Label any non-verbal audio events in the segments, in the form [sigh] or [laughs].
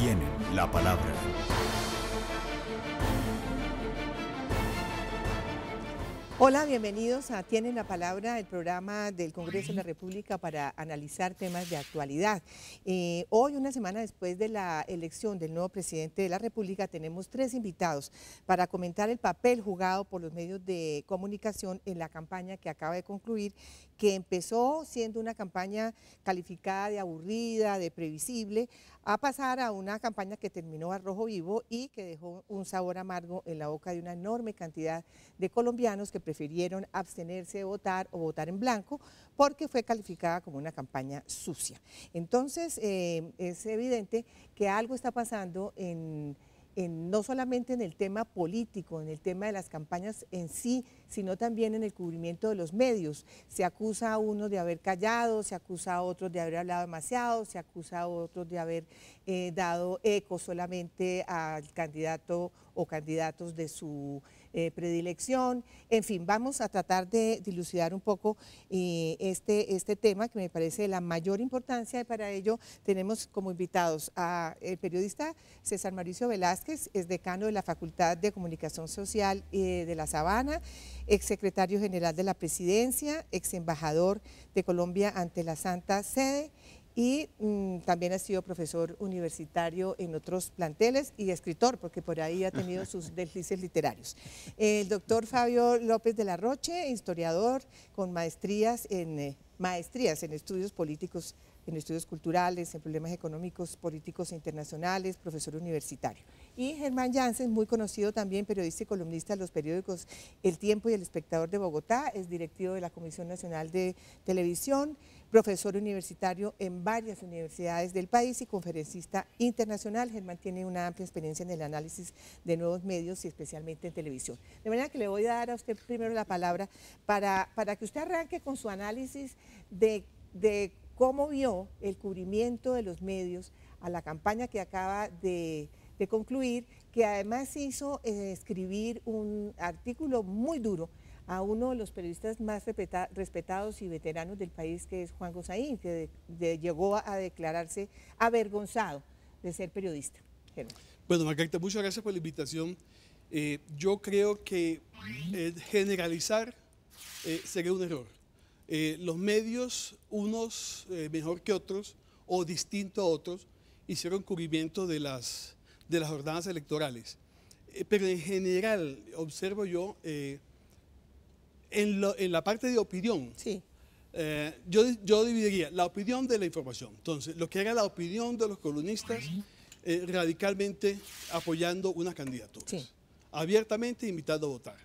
tienen la palabra. Hola, bienvenidos a Tienen la Palabra, el programa del Congreso de la República para analizar temas de actualidad. Eh, hoy, una semana después de la elección del nuevo presidente de la República, tenemos tres invitados para comentar el papel jugado por los medios de comunicación en la campaña que acaba de concluir que empezó siendo una campaña calificada de aburrida, de previsible, a pasar a una campaña que terminó a rojo vivo y que dejó un sabor amargo en la boca de una enorme cantidad de colombianos que prefirieron abstenerse de votar o votar en blanco porque fue calificada como una campaña sucia. Entonces, eh, es evidente que algo está pasando en no solamente en el tema político, en el tema de las campañas en sí, sino también en el cubrimiento de los medios. Se acusa a unos de haber callado, se acusa a otros de haber hablado demasiado, se acusa a otros de haber eh, dado eco solamente al candidato o candidatos de su eh, predilección. En fin, vamos a tratar de dilucidar un poco eh, este, este tema que me parece de la mayor importancia y para ello tenemos como invitados al periodista César Mauricio Velázquez, es decano de la Facultad de Comunicación Social eh, de La Sabana, exsecretario general de la Presidencia, exembajador de Colombia ante la Santa Sede y mm, también ha sido profesor universitario en otros planteles y escritor, porque por ahí ha tenido [laughs] sus deslices literarios. El doctor Fabio López de la Roche, historiador con maestrías en, eh, maestrías en estudios políticos en estudios culturales, en problemas económicos, políticos e internacionales, profesor universitario. Y Germán Jansen, muy conocido también, periodista y columnista de los periódicos El Tiempo y El Espectador de Bogotá, es directivo de la Comisión Nacional de Televisión, profesor universitario en varias universidades del país y conferencista internacional. Germán tiene una amplia experiencia en el análisis de nuevos medios y especialmente en televisión. De manera que le voy a dar a usted primero la palabra para, para que usted arranque con su análisis de ¿Cómo vio el cubrimiento de los medios a la campaña que acaba de, concluir, que además hizo eh, escribir un artículo muy duro a uno de los periodistas más respetados y veteranos del país, que es Juan Gosaín, que llegó a, declararse avergonzado de ser periodista. Bueno, Margarita, muchas gracias por la invitación. Eh, yo creo que eh, generalizar sería un error. Eh, los medios, unos eh, mejor que otros o distinto a otros, hicieron cubrimiento de las, de las jornadas electorales. Eh, pero en general, observo yo, en, la parte de opinión, yo, yo, dividiría la opinión de la información. Entonces, lo que era la opinión de los columnistas, radicalmente apoyando una candidatura, abiertamente invitando a votar.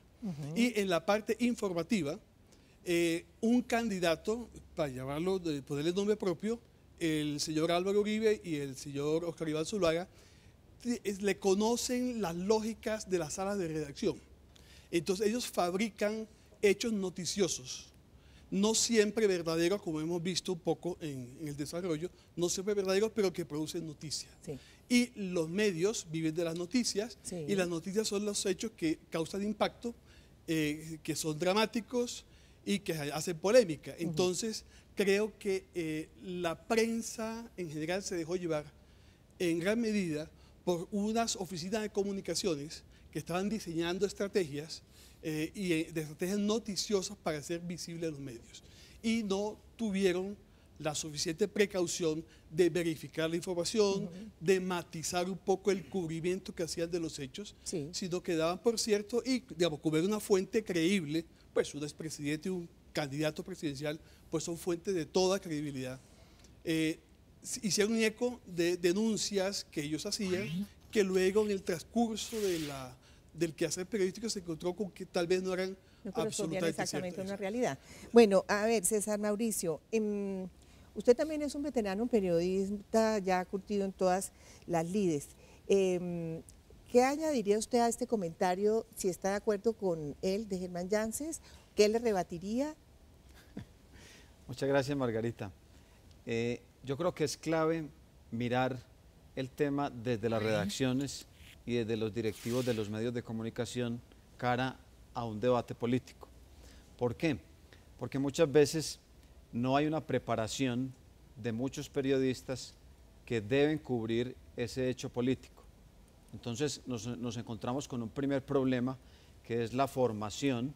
Y en la parte informativa, eh, un candidato, para llamarlo, de ponerle nombre propio, el señor Álvaro Uribe y el señor Oscar Iván Zuluaga, le conocen las lógicas de las salas de redacción. Entonces ellos fabrican hechos noticiosos, no siempre verdaderos, como hemos visto un poco en, el desarrollo, no siempre verdaderos, pero que producen noticias. Y los medios viven de las noticias, y las noticias son los hechos que causan impacto, eh, que son dramáticos, y que hace polémica. Entonces, creo que eh, la prensa en general se dejó llevar en gran medida por unas oficinas de comunicaciones que estaban diseñando estrategias eh, y eh, estrategias noticiosas para ser visibles en los medios. Y no tuvieron la suficiente precaución de verificar la información, de matizar un poco el cubrimiento que hacían de los hechos, sino que daban por cierto y, digamos, cubrir una fuente creíble pues un expresidente y un candidato presidencial, pues son fuentes de toda credibilidad. Eh, hicieron un eco de denuncias que ellos hacían, que luego en el transcurso de la, del quehacer periodístico se encontró con que tal vez no eran no absolutamente exactamente una realidad. Bueno, a ver, César Mauricio, em, usted también es un veterano un periodista ya curtido en todas las lides. Em, ¿Qué añadiría usted a este comentario, si está de acuerdo con él, de Germán Yances? ¿Qué le rebatiría? [laughs] Muchas gracias, Margarita. Eh, yo creo que es clave mirar el tema desde las redacciones y desde los directivos de los medios de comunicación cara a un debate político. ¿Por qué? Porque muchas veces no hay una preparación de muchos periodistas que deben cubrir ese hecho político. Entonces nos, encontramos con un primer problema que es la formación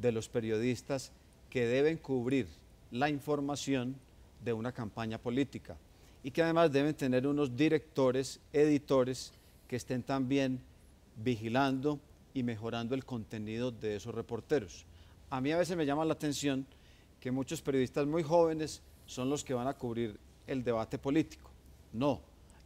de los periodistas que deben cubrir la información de una campaña política y que además deben tener unos directores, editores que estén también vigilando y mejorando el contenido de esos reporteros. A mí a veces me llama la atención que muchos periodistas muy jóvenes son los que van a cubrir el debate político. No,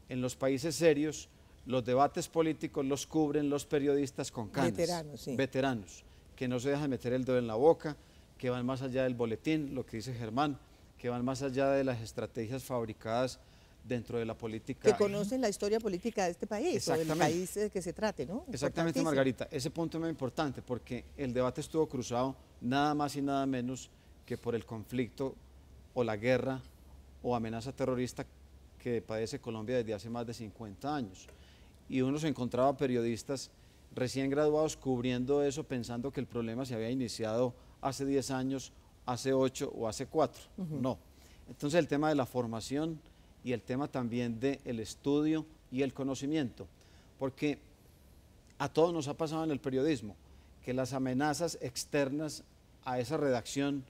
en los países serios los debates políticos los cubren los periodistas con canas. Veteranos, sí. Veteranos, que no se dejan meter el dedo en la boca, que van más allá del boletín, lo que dice Germán, que van más allá de las estrategias fabricadas dentro de la política. Que conocen la historia política de este país, o del país de que se trate, ¿no? Exactamente, Margarita. Ese punto es muy importante porque el debate estuvo cruzado nada más y nada menos que por el conflicto o la guerra o amenaza terrorista que padece Colombia desde hace más de 50 años y uno se encontraba periodistas recién graduados cubriendo eso pensando que el problema se había iniciado hace 10 años, hace 8 o hace 4. No. Entonces el tema de la formación y el tema también del estudio y el conocimiento, porque a todos nos ha pasado en el periodismo que las amenazas externas a esa redacción,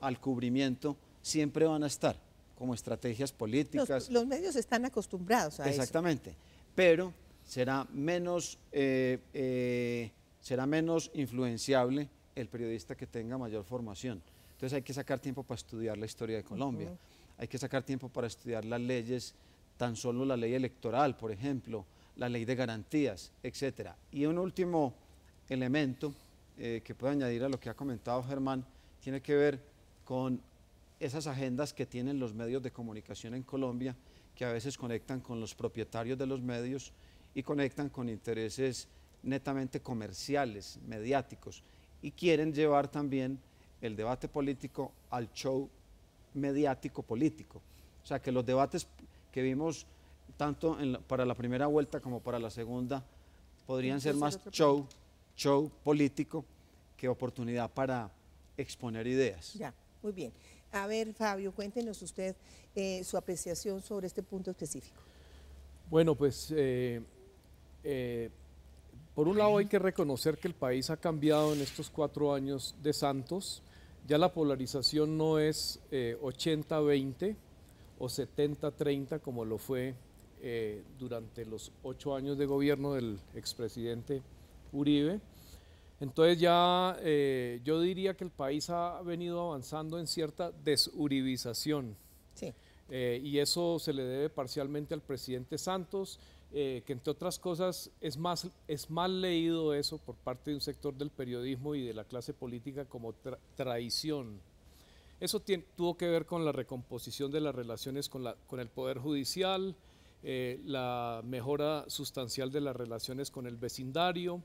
al cubrimiento, siempre van a estar como estrategias políticas. Los, medios están acostumbrados a eso. Exactamente, pero será menos, eh, eh, será menos influenciable el periodista que tenga mayor formación. Entonces hay que sacar tiempo para estudiar la historia de Colombia, hay que sacar tiempo para estudiar las leyes, tan solo la ley electoral, por ejemplo, la ley de garantías, etc. Y un último elemento eh, que puedo añadir a lo que ha comentado Germán tiene que ver con esas agendas que tienen los medios de comunicación en Colombia, que a veces conectan con los propietarios de los medios y conectan con intereses netamente comerciales, mediáticos, y quieren llevar también el debate político al show mediático político. O sea, que los debates que vimos tanto para la primera vuelta como para la segunda podrían ser más show, show político que oportunidad para exponer ideas. Ya, muy bien. A ver, Fabio, cuéntenos usted eh, su apreciación sobre este punto específico. Bueno, pues eh, eh, por un lado hay que reconocer que el país ha cambiado en estos cuatro años de Santos. Ya la polarización no es 80-20 eh, o 70-30 como lo fue eh, durante los ocho años de gobierno del expresidente Uribe. Entonces ya yo diría que el país ha venido avanzando en cierta desuribización. y eso se le debe parcialmente al presidente Santos eh, que entre otras cosas es, más, es mal leído eso por parte de un sector del periodismo y de la clase política como traición. Eso tuvo que ver con la recomposición de las relaciones con, el Poder Judicial, eh, la mejora sustancial de las relaciones con el vecindario,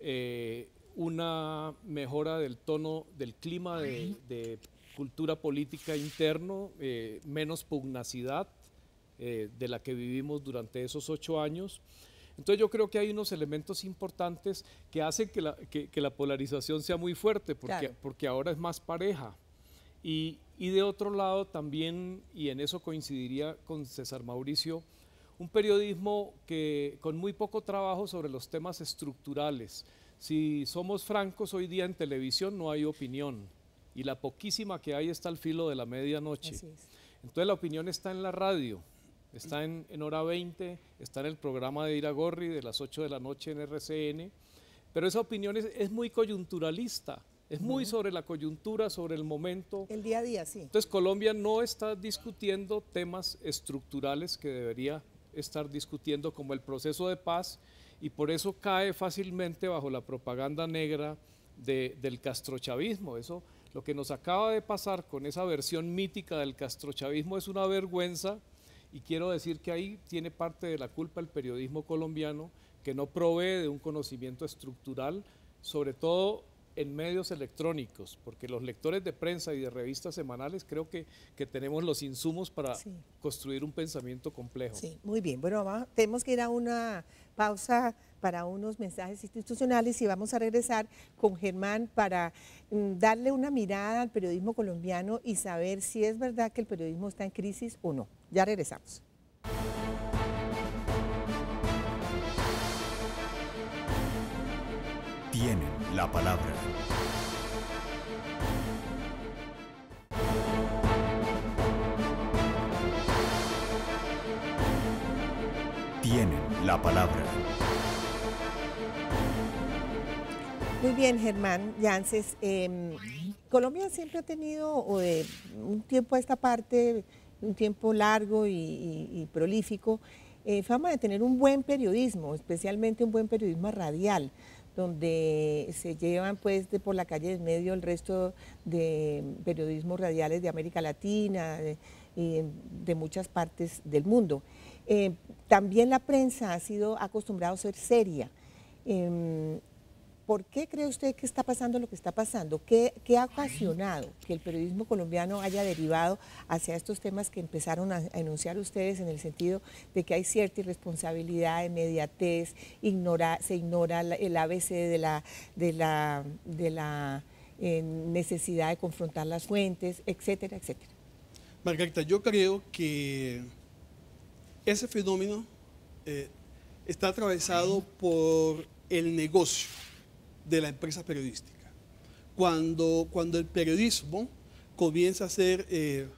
eh, una mejora del tono del clima de, cultura política interno, menos pugnacidad, eh, de la que vivimos durante esos ocho años. Entonces yo creo que hay unos elementos importantes que hacen que la, polarización sea muy fuerte, porque, ahora es más pareja. Y, y, de otro lado también, y en eso coincidiría con César Mauricio, un periodismo que con muy poco trabajo sobre los temas estructurales. Si somos francos, hoy día en televisión no hay opinión y la poquísima que hay está al filo de la medianoche. Entonces la opinión está en la radio, Está en, Hora 20, está en el programa de Ira Gorri de las 8 de la noche en RCN, pero esa opinión es, muy coyunturalista, es muy sobre la coyuntura, sobre el momento. El día a día, sí. Entonces Colombia no está discutiendo temas estructurales que debería estar discutiendo, como el proceso de paz, y por eso cae fácilmente bajo la propaganda negra del castrochavismo. Eso, lo que nos acaba de pasar con esa versión mítica del castrochavismo es una vergüenza y quiero decir que ahí tiene parte de la culpa el periodismo colombiano que no provee de un conocimiento estructural, sobre todo en medios electrónicos, porque los lectores de prensa y de revistas semanales creo que, que tenemos los insumos para construir un pensamiento complejo. Sí, muy bien. Bueno, tenemos que ir a una pausa para unos mensajes institucionales y vamos a regresar con Germán para mm, darle una mirada al periodismo colombiano y saber si es verdad que el periodismo está en crisis o no. Ya regresamos. Tiene la palabra. Tiene la palabra. Muy bien, Germán Yances. Em, Colombia siempre ha tenido, de un tiempo a esta parte, un tiempo largo y, prolífico, eh, fama de tener un buen periodismo, especialmente un buen periodismo radial donde se llevan pues de por la calle del medio el resto de periodismos radiales de América Latina y de muchas partes del mundo. Eh, también la prensa ha sido acostumbrada a ser seria. Em, ¿Por qué cree usted que está pasando lo que está pasando? ¿Qué, ha ocasionado que el periodismo colombiano haya derivado hacia estos temas que empezaron a, enunciar ustedes en el sentido de que hay cierta irresponsabilidad, de mediatez, se ignora el ABC de la, eh, necesidad de confrontar las fuentes, etcétera, etcétera? Margarita, yo creo que ese fenómeno eh, está atravesado por el negocio de la empresa periodística. Cuando, cuando el periodismo comienza a ser, eh,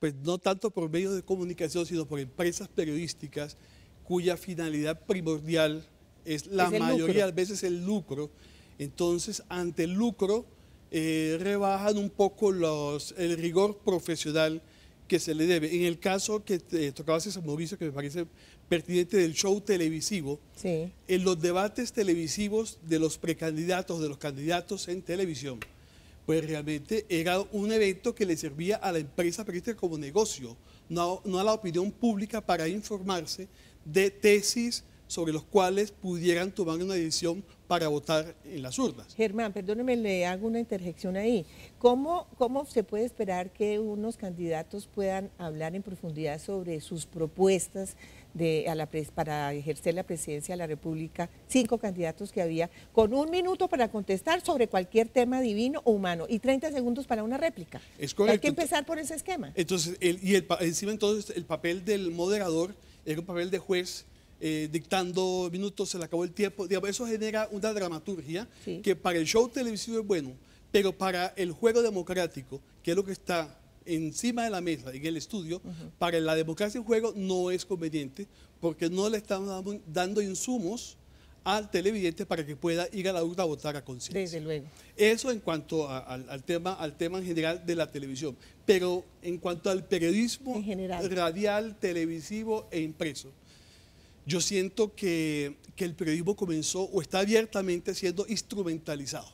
pues no tanto por medios de comunicación, sino por empresas periodísticas cuya finalidad primordial es la mayoría de veces el lucro, entonces ante el lucro eh, rebajan un poco los, el rigor profesional que se le debe. En el caso que tocaba ese de que me parece pertinente del show televisivo, en los debates televisivos de los precandidatos, de los candidatos en televisión, pues realmente era un evento que le servía a la empresa como negocio, no, no a la opinión pública para informarse de tesis sobre los cuales pudieran tomar una decisión para votar en las urnas. Germán, perdóneme, le hago una interjección ahí. ¿Cómo, ¿Cómo se puede esperar que unos candidatos puedan hablar en profundidad sobre sus propuestas de, a la para ejercer la presidencia de la República? Cinco candidatos que había, con un minuto para contestar sobre cualquier tema divino o humano y 30 segundos para una réplica. Es correcto. Hay que empezar por ese esquema. Entonces, y encima entonces el papel del moderador es un papel de juez eh, dictando minutos, se le acabó el tiempo. eso genera una dramaturgia que para el show televisivo es bueno, pero para el juego democrático, que es lo que está encima de la mesa en el estudio, para la democracia en juego no es conveniente porque no le estamos dando insumos al televidente para que pueda ir a la urna a votar a conciencia. Desde luego. Eso en cuanto al, tema, en general de la televisión. Pero en cuanto al periodismo general. radial, televisivo e impreso, yo siento que, el periodismo comenzó o está abiertamente siendo instrumentalizado.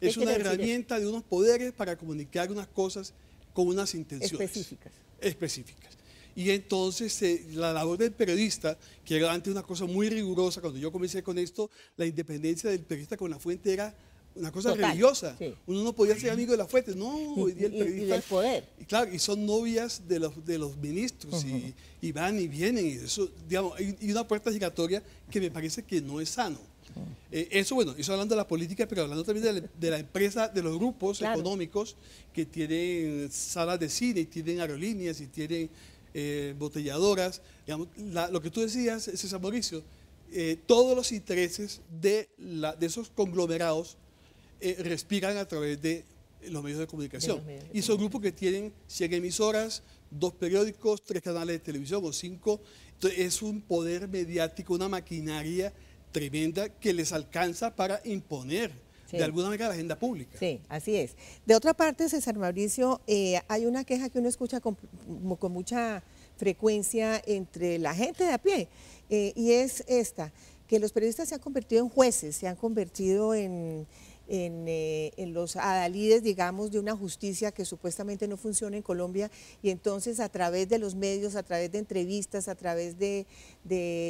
Es una herramienta de unos poderes para comunicar unas cosas con unas intenciones. Específicas. Específicas. Y entonces eh, la labor del periodista, que era antes una cosa muy rigurosa, cuando yo comencé con esto, la independencia del periodista con la fuente era una cosa religiosa. Uno no podía ser amigo de la fuente, no, [laughs] y, el del poder. Y claro, y son novias de los, de los ministros, y, van y vienen, y eso, digamos, y una puerta giratoria que me parece que no es sano. Eh, eso, bueno, eso hablando de la política, pero hablando también de la, empresa, de los grupos económicos que tienen salas de cine, y tienen aerolíneas, y tienen eh, botelladoras. lo que tú decías, César Mauricio, eh, todos los intereses de, la, de esos conglomerados eh, respiran a través de los medios de comunicación. y son grupos que tienen 100 emisoras, dos periódicos, tres canales de televisión o cinco. Entonces, es un poder mediático, una maquinaria tremenda que les alcanza para imponer de alguna manera la agenda pública. Sí, así es. De otra parte, César Mauricio, eh, hay una queja que uno escucha con, mucha frecuencia entre la gente de a pie, eh, y es esta, que los periodistas se han convertido en jueces, se han convertido en eh, en, los adalides, digamos, de una justicia que supuestamente no funciona en Colombia y entonces a través de los medios, a través de entrevistas, a través de,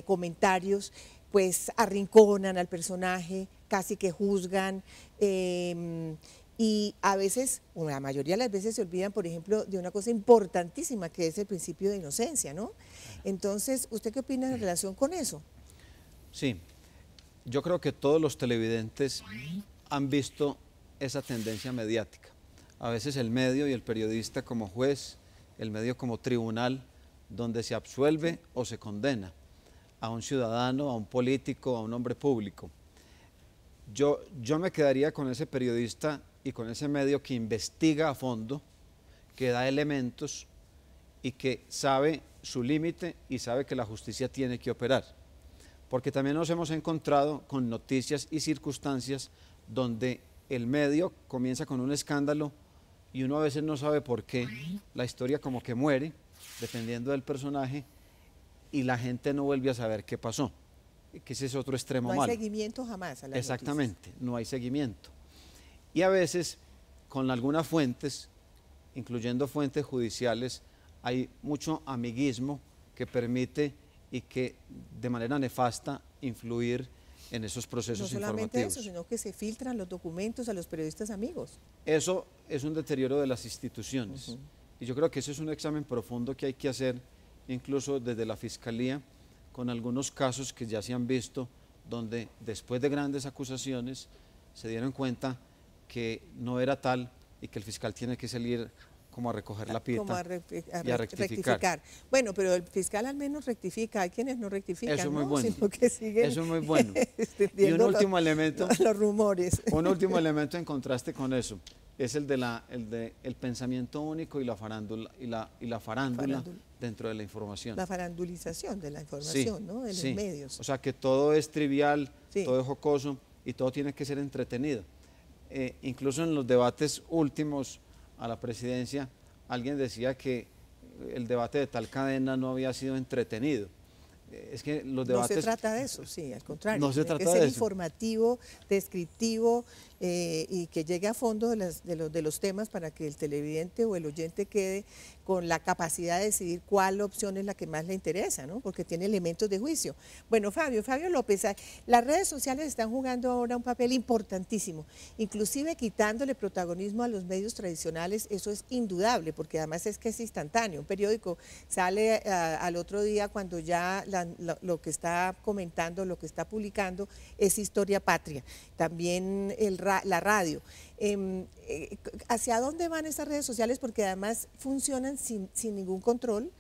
comentarios, pues arrinconan al personaje, casi que juzgan. Em, y a veces, o la mayoría de las veces se olvidan, por ejemplo, de una cosa importantísima que es el principio de inocencia, ¿no? Entonces, ¿usted qué opina en relación con eso? Sí, yo creo que todos los televidentes han visto esa tendencia mediática. A veces el medio y el periodista como juez, el medio como tribunal, donde se absuelve o se condena a un ciudadano, a un político, a un hombre público. Yo, yo me quedaría con ese periodista y con ese medio que investiga a fondo, que da elementos y que sabe su límite y sabe que la justicia tiene que operar. Porque también nos hemos encontrado con noticias y circunstancias donde el medio comienza con un escándalo y uno a veces no sabe por qué. La historia como que muere, dependiendo del personaje, y la gente no vuelve a saber qué pasó. Que ese es otro extremo No hay seguimiento jamás Exactamente, no hay seguimiento. Y a veces, con algunas fuentes, incluyendo fuentes judiciales, hay mucho amiguismo que permite y que de manera nefasta influir en esos procesos no solamente eso, sino que se filtran los documentos a los periodistas amigos. Eso es un deterioro de las instituciones. Y yo creo que ese es un examen profundo que hay que hacer, incluso desde la Fiscalía, con algunos casos que ya se han visto, donde después de grandes acusaciones se dieron cuenta que no era tal y que el fiscal tiene que salir como a recoger la pieta eh, y rectificar. Bueno, pero el fiscal al menos rectifica, hay quienes no rectifican, Eso es muy bueno. sino que siguen Eso es muy bueno. [laughs] y un último elemento. [laughs] Los rumores. Un último elemento en contraste con eso es el de la el pensamiento único y la farándula y la y la farándula, dentro de la información. La farandulización de la información, ¿no? De los medios. O sea que todo es trivial, todo es jocoso y todo tiene que ser entretenido. Eh, incluso en los debates últimos a la presidencia, alguien decía que el debate de tal cadena no había sido entretenido. Eh, es que los debates... No se trata de eso, sí, al contrario. No se trata de eso. informativo, descriptivo, eh, y que llegue a fondo de, los, de los temas para que el televidente o el oyente quede con la capacidad de decidir cuál opción es la que más le interesa, ¿no? porque tiene elementos de juicio. Bueno, Fabio, Fabio López, ah, las redes sociales están jugando ahora un papel importantísimo, inclusive quitándole protagonismo a los medios tradicionales, eso es indudable, porque además es que es instantáneo, un periódico sale ah, al otro día cuando ya lo que está comentando, lo que está publicando es historia patria. También el la radio. Em, eh, ¿Hacia dónde van estas redes sociales? Porque además funcionan sin, sin ningún control,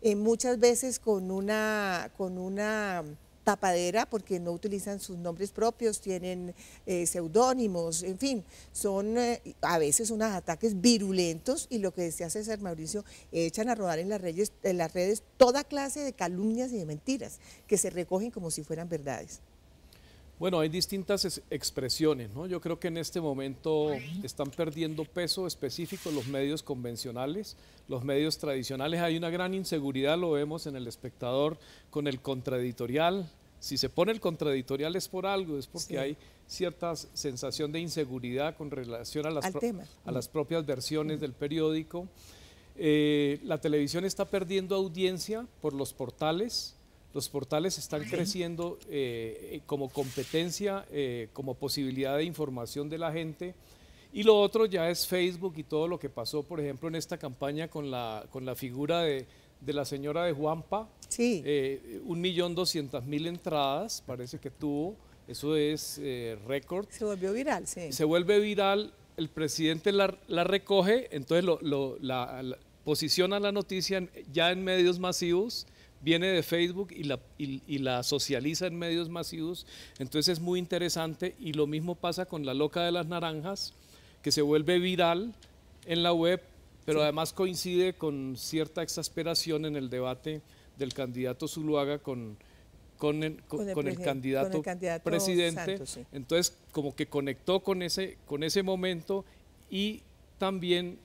eh, muchas veces con una, con una tapadera porque no utilizan sus nombres propios, tienen eh, seudónimos, en fin, son a veces unos ataques virulentos y lo que decía César Mauricio, echan a rodar en las, redes, en las redes toda clase de calumnias y de mentiras que se recogen como si fueran verdades. Bueno, hay distintas expresiones, ¿no? Yo creo que en este momento están perdiendo peso específico los medios convencionales, los medios tradicionales. Hay una gran inseguridad, lo vemos en el espectador, con el contraditorial, Si se pone el contraditorial es por algo, es porque hay cierta sensación de inseguridad con relación a las, A las propias versiones del periódico. Eh, la televisión está perdiendo audiencia por los portales los portales están creciendo eh, eh, como competencia, eh, como posibilidad de información de la gente. Y lo otro ya es Facebook y todo lo que pasó, por ejemplo, en esta campaña con la, con la figura de, de la señora de Juanpa. Sí. Un millón doscientas mil entradas, parece que tuvo. Eso es récord. Se volvió viral, sí. Se vuelve viral el presidente la, recoge, entonces lo, la, posiciona la noticia ya en medios masivos viene de Facebook y la, socializa en medios masivos. Entonces es muy interesante y lo mismo pasa con la loca de las naranjas, que se vuelve viral en la web, pero además coincide con cierta exasperación en el debate del candidato Zuluaga con, con, el, candidato presidente. Entonces como que conectó con ese, con ese momento y también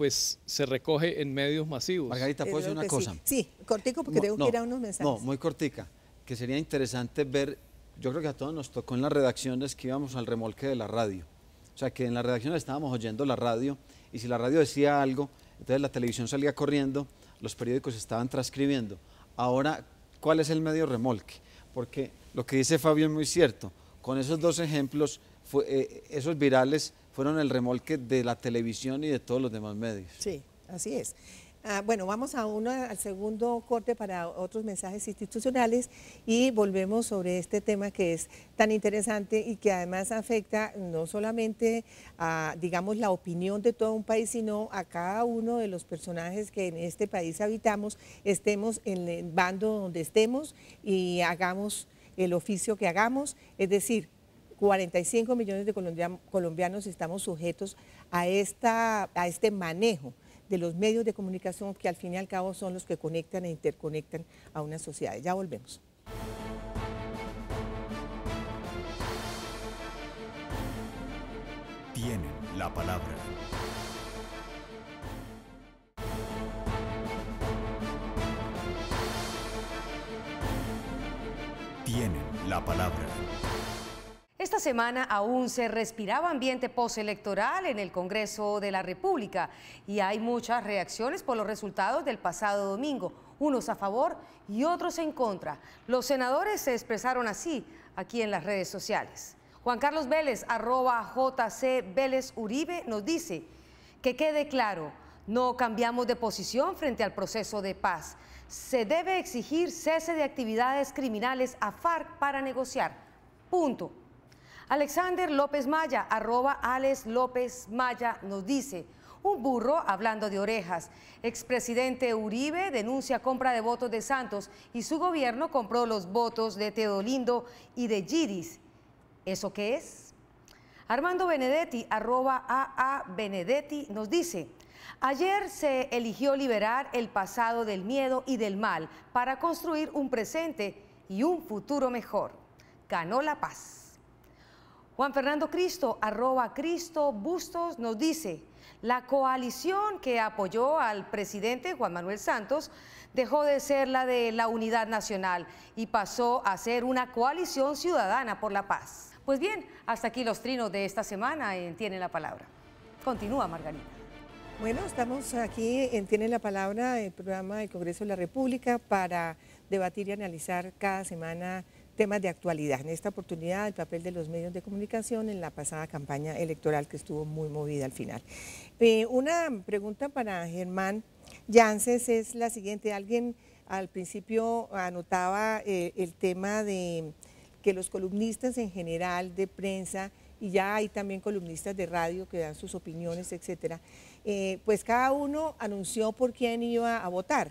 pues se recoge en medios masivos. Margarita, ¿puedo decir una cosa? Sí, cortico porque tengo que ir a unos mensajes. No, muy cortica, que sería interesante ver, yo creo que a todos nos tocó en las redacciones que íbamos al remolque de la radio. O sea, que en las redacciones estábamos oyendo la radio y si la radio decía algo, entonces la televisión salía corriendo, los periódicos estaban transcribiendo. Ahora, ¿cuál es el medio remolque? Porque lo que dice Fabio es muy cierto. Con esos dos ejemplos, eh, esos virales fueron el remolque de la televisión y de todos los demás medios. Sí, así es. Ah, bueno, vamos a uno, al segundo corte para otros mensajes institucionales y volvemos sobre este tema que es tan interesante y que además afecta no solamente a, digamos, la opinión de todo un país, sino a cada uno de los personajes que en este país habitamos, estemos en el bando donde estemos y hagamos el oficio que hagamos, es decir, 45 millones de colombianos estamos sujetos a, esta, a este manejo de los medios de comunicación que al fin y al cabo son los que conectan e interconectan a una sociedad. Ya volvemos. Tienen la palabra. Tienen la palabra. Esta semana aún se respiraba ambiente postelectoral en el Congreso de la República y hay muchas reacciones por los resultados del pasado domingo, unos a favor y otros en contra. Los senadores se expresaron así aquí en las redes sociales. Juan Carlos Vélez, arroba JC Vélez Uribe, nos dice que quede claro, no cambiamos de posición frente al proceso de paz. Se debe exigir cese de actividades criminales a FARC para negociar. Punto. Alexander López Maya, arroba Alex López Maya, nos dice, un burro hablando de orejas. Expresidente Uribe denuncia compra de votos de Santos y su gobierno compró los votos de Teodolindo y de Giris. ¿Eso qué es? Armando Benedetti, arroba AA Benedetti, nos dice, Ayer se eligió liberar el pasado del miedo y del mal para construir un presente y un futuro mejor. Ganó la paz. Juan Fernando Cristo, arroba Cristo Bustos, nos dice, la coalición que apoyó al presidente Juan Manuel Santos dejó de ser la de la unidad nacional y pasó a ser una coalición ciudadana por la paz. Pues bien, hasta aquí los trinos de esta semana en Tiene la Palabra. Continúa, Margarita. Bueno, estamos aquí en Tiene la Palabra, el programa del Congreso de la República, para debatir y analizar cada semana temas de actualidad. En esta oportunidad, el papel de los medios de comunicación en la pasada campaña electoral que estuvo muy movida al final. Eh, una pregunta para Germán Yances es la siguiente. Alguien al principio anotaba eh, el tema de que los columnistas en general de prensa y ya hay también columnistas de radio que dan sus opiniones, etcétera, eh, pues cada uno anunció por quién iba a votar.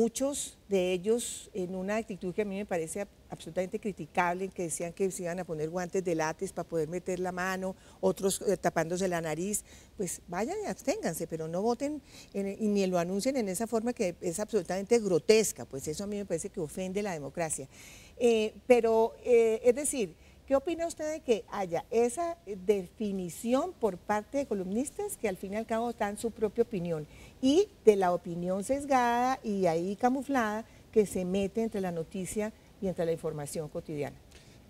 muchos de ellos en una actitud que a mí me parece absolutamente criticable, en que decían que se iban a poner guantes de látex para poder meter la mano, otros eh, tapándose la nariz, pues vayan y absténganse, pero no voten ni lo anuncien en esa forma que es absolutamente grotesca, pues eso a mí me parece que ofende la democracia. Eh, pero, eh, es decir, ¿Qué opina usted de que haya esa definición por parte de columnistas que al fin y al cabo dan su propia opinión y de la opinión sesgada y ahí camuflada que se mete entre la noticia y entre la información cotidiana.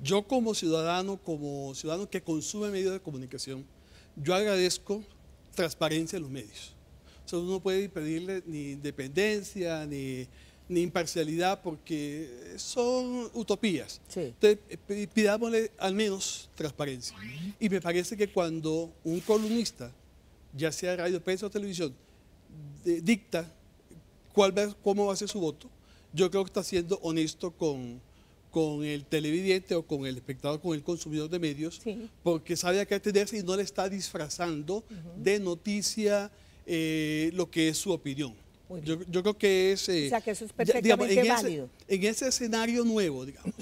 Yo como ciudadano, como ciudadano que consume medios de comunicación, yo agradezco transparencia en los medios. uno no puede pedirle ni independencia, ni, ni imparcialidad, porque son utopías. Entonces, eh, pidámosle al menos transparencia. Y me parece que cuando un columnista, ya sea radio, prensa o televisión, dicta cómo va a ser su voto, yo creo que está siendo honesto con, con el televidente o con el espectador, con el consumidor de medios, porque sabe a qué atenderse y no le está disfrazando de noticia eh, lo que es su opinión. Yo, creo que es... Eh, o sea, que eso es perfectamente válido. Ese, en ese escenario nuevo, digamos,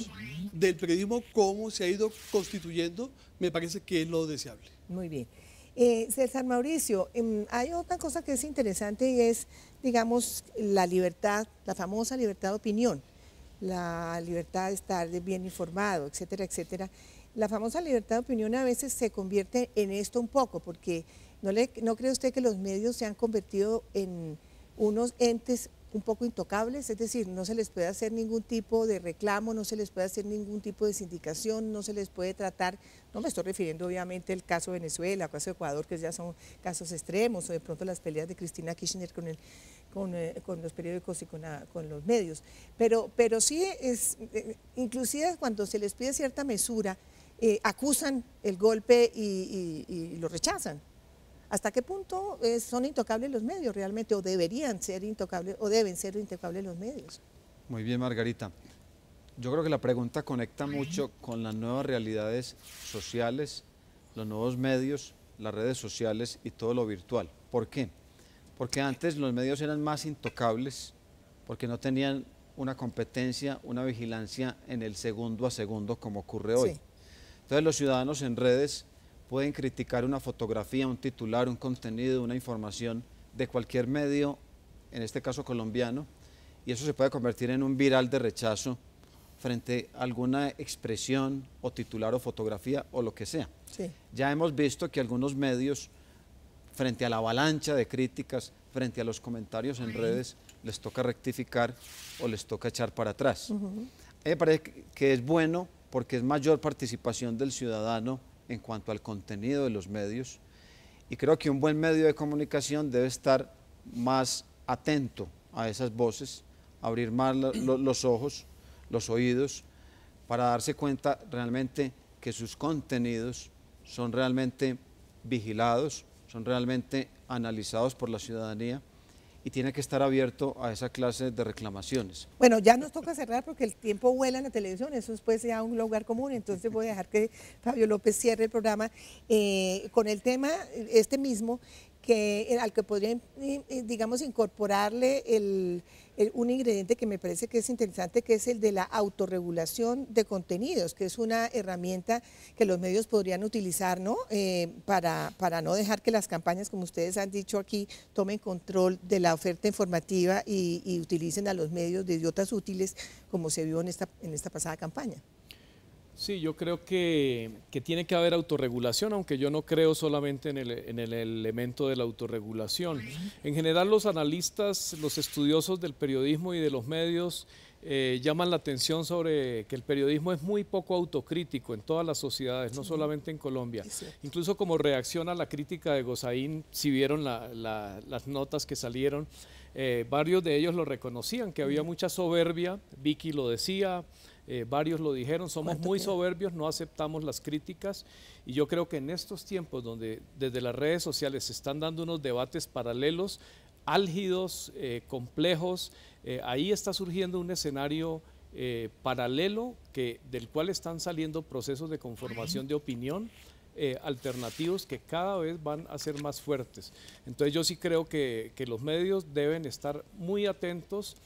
del periodismo cómo se ha ido constituyendo, me parece que es lo deseable. Muy bien. Eh, César Mauricio, em, hay otra cosa que es interesante y es digamos, la libertad, la famosa libertad de opinión, la libertad de estar bien informado, etcétera, etcétera. La famosa libertad de opinión a veces se convierte en esto un poco, porque ¿no, le, no cree usted que los medios se han convertido en unos entes un poco intocables, es decir, no se les puede hacer ningún tipo de reclamo, no se les puede hacer ningún tipo de sindicación, no se les puede tratar, no me estoy refiriendo obviamente al caso de Venezuela, al caso de Ecuador, que ya son casos extremos, o de pronto las peleas de Cristina Kirchner con, el, con, eh, los periódicos y con, los medios, pero, pero sí es, eh, inclusive cuando se les pide cierta mesura, eh, acusan el golpe y lo rechazan. ¿Hasta qué punto eh, son intocables los medios realmente o deberían ser intocables o deben ser intocables los medios? Muy bien, Margarita. Yo creo que la pregunta conecta mucho con las nuevas realidades sociales, los nuevos medios, las redes sociales y todo lo virtual. ¿Por qué? Porque antes los medios eran más intocables porque no tenían una competencia, una vigilancia en el segundo a segundo como ocurre hoy. Entonces los ciudadanos en redes pueden criticar una fotografía, un titular, un contenido, una información de cualquier medio, en este caso colombiano, y eso se puede convertir en un viral de rechazo frente a alguna expresión o titular o fotografía o lo que sea. Ya hemos visto que algunos medios, frente a la avalancha de críticas, frente a los comentarios en redes, les toca rectificar o les toca echar para atrás. me parece que es bueno porque es mayor participación del ciudadano en cuanto al contenido de los medios y creo que un buen medio de comunicación debe estar más atento a esas voces, abrir más los ojos, los oídos, para darse cuenta realmente que sus contenidos son realmente vigilados, son realmente analizados por la ciudadanía y tiene que estar abierto a esa clase de reclamaciones. Bueno, ya nos toca cerrar porque el tiempo vuela en la televisión, eso después ser ya un lugar común, entonces voy a dejar que Fabio López cierre el programa eh, con el tema este mismo que, eh, al que podrían, eh, eh, digamos, incorporarle el, un ingrediente que me parece que es interesante, que es el de la autorregulación de contenidos, que es una herramienta que los medios podrían utilizar, ¿no? para, para no dejar que las campañas, como ustedes han dicho aquí, tomen control de la oferta informativa y, y utilicen a los medios de idiotas útiles, como se vio en esta, en esta pasada campaña. Sí, yo creo que, que, tiene que haber autorregulación, aunque yo no creo solamente en el, en el, elemento de la autorregulación. En general los analistas, los estudiosos del periodismo y de los medios eh, llaman la atención sobre que el periodismo es muy poco autocrítico en todas las sociedades, no solamente en Colombia. Incluso como reacción a la crítica de Gozaín, si vieron las notas que salieron, eh, varios de ellos lo reconocían, que había mm. mucha soberbia, Vicky lo decía. Eh, varios lo dijeron, somos muy soberbios, no aceptamos las críticas y yo creo que en estos tiempos donde desde las redes sociales se están dando unos debates paralelos, álgidos, eh, complejos, eh, ahí está surgiendo un escenario paralelo que, del cual están saliendo procesos de conformación de opinión. alternativos que cada vez van a ser más fuertes. Entonces yo sí creo que, que los medios deben estar muy atentos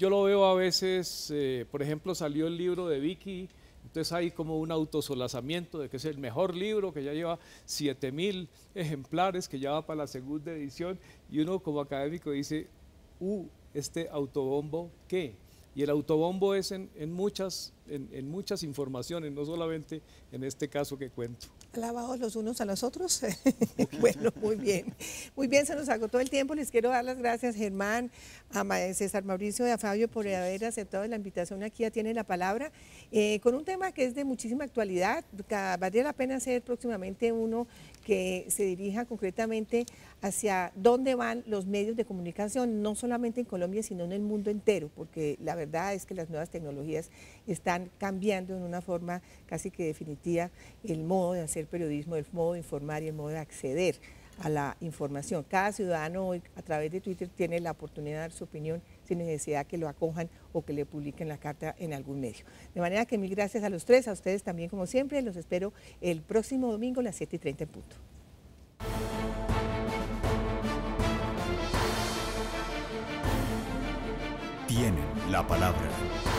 yo lo veo a veces, eh, por ejemplo, salió el libro de Vicky, entonces hay como un autosolazamiento de que es el mejor libro, que ya lleva 7000 ejemplares, que ya va para la segunda edición, y uno como académico dice, uh, este autobombo, ¿qué? Y el autobombo es en, muchas, en muchas informaciones, no solamente en este caso que cuento alabados los unos a los otros. [laughs] bueno, muy bien. Muy bien, se nos agotó el tiempo. Les quiero dar las gracias, Germán, a César Mauricio y a Fabio por haber aceptado la invitación aquí ya Tiene la Palabra, eh, con un tema que es de muchísima actualidad. Valdría la pena hacer próximamente uno que se dirija concretamente hacia dónde van los medios de comunicación, no solamente en Colombia, sino en el mundo entero, porque la verdad es que las nuevas tecnologías están cambiando en una forma casi que definitiva el modo de hacer periodismo, el modo de informar y el modo de acceder a la información. Cada ciudadano hoy a través de Twitter tiene la oportunidad de dar su opinión sin necesidad que lo acojan o que le publiquen la carta en algún medio. De manera que mil gracias a los tres, a ustedes también como siempre, los espero el próximo domingo a las 7 y 30 en punto. Tienen la palabra.